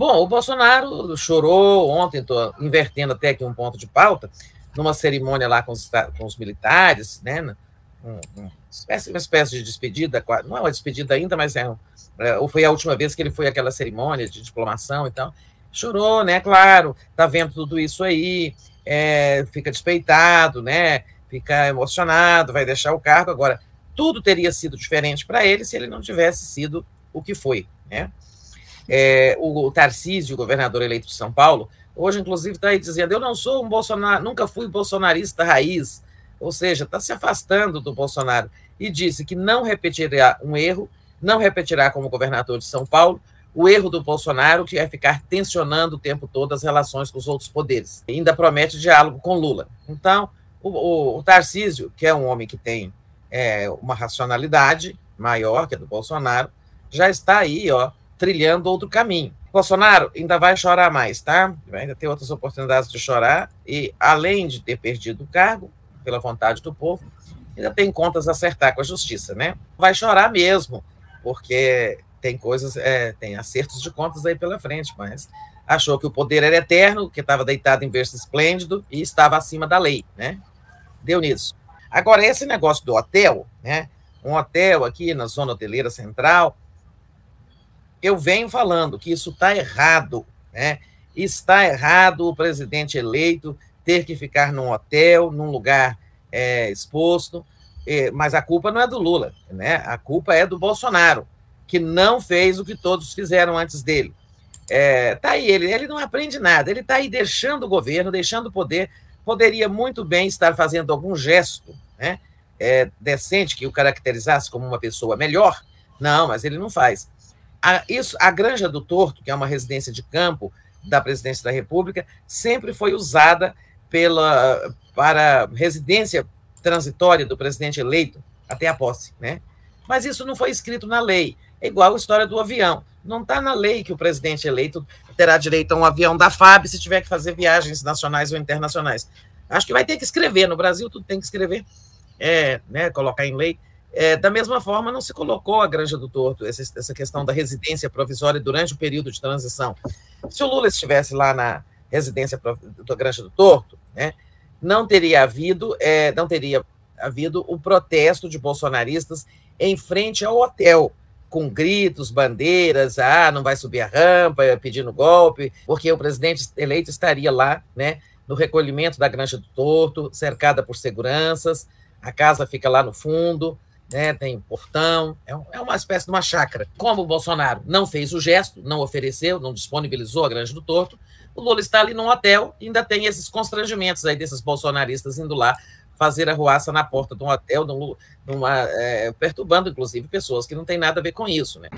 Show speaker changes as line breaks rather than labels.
Bom, o Bolsonaro chorou ontem, estou invertendo até aqui um ponto de pauta, numa cerimônia lá com os, com os militares, né? Uma espécie, uma espécie de despedida, não é uma despedida ainda, mas é, é, ou foi a última vez que ele foi àquela cerimônia de diplomação, então chorou, né? Claro, tá vendo tudo isso aí, é, fica despeitado, né? Fica emocionado, vai deixar o cargo agora. Tudo teria sido diferente para ele se ele não tivesse sido o que foi, né? É, o Tarcísio, governador eleito de São Paulo, hoje, inclusive, está aí dizendo: eu não sou um Bolsonaro, nunca fui bolsonarista raiz, ou seja, está se afastando do Bolsonaro, e disse que não repetirá um erro, não repetirá como governador de São Paulo, o erro do Bolsonaro, que é ficar tensionando o tempo todo as relações com os outros poderes. ainda promete diálogo com Lula. Então, o, o, o Tarcísio, que é um homem que tem é, uma racionalidade maior que a do Bolsonaro, já está aí, ó, trilhando outro caminho. Bolsonaro ainda vai chorar mais, tá? Ainda tem outras oportunidades de chorar. E além de ter perdido o cargo, pela vontade do povo, ainda tem contas a acertar com a justiça, né? Vai chorar mesmo, porque tem coisas, é, tem acertos de contas aí pela frente, mas achou que o poder era eterno, que estava deitado em verso esplêndido e estava acima da lei, né? Deu nisso. Agora, esse negócio do hotel, né? Um hotel aqui na zona hoteleira central, eu venho falando que isso está errado, né? Está errado o presidente eleito ter que ficar num hotel, num lugar é, exposto, é, mas a culpa não é do Lula, né? A culpa é do Bolsonaro, que não fez o que todos fizeram antes dele. É, tá aí ele, ele não aprende nada, ele está aí deixando o governo, deixando o poder, poderia muito bem estar fazendo algum gesto, né? É, decente que o caracterizasse como uma pessoa melhor. Não, mas ele não faz. A, isso, a Granja do Torto, que é uma residência de campo da Presidência da República, sempre foi usada pela, para residência transitória do presidente eleito até a posse, né? Mas isso não foi escrito na lei. É igual a história do avião. Não está na lei que o presidente eleito terá direito a um avião da FAB se tiver que fazer viagens nacionais ou internacionais. Acho que vai ter que escrever. No Brasil, tudo tem que escrever, é, né, colocar em lei. É, da mesma forma, não se colocou a Granja do Torto, essa, essa questão da residência provisória durante o período de transição. Se o Lula estivesse lá na residência da Granja do Torto, né, não teria havido, é, não teria havido o protesto de bolsonaristas em frente ao hotel, com gritos, bandeiras, ah, não vai subir a rampa, pedindo golpe, porque o presidente eleito estaria lá, né, no recolhimento da Granja do Torto, cercada por seguranças, a casa fica lá no fundo, né, tem portão, é, é uma espécie de uma chácara. Como o Bolsonaro não fez o gesto, não ofereceu, não disponibilizou a Grande do Torto, o Lula está ali num hotel ainda tem esses constrangimentos aí desses bolsonaristas indo lá fazer a ruaça na porta de um hotel, de uma, é, perturbando, inclusive, pessoas que não têm nada a ver com isso, né?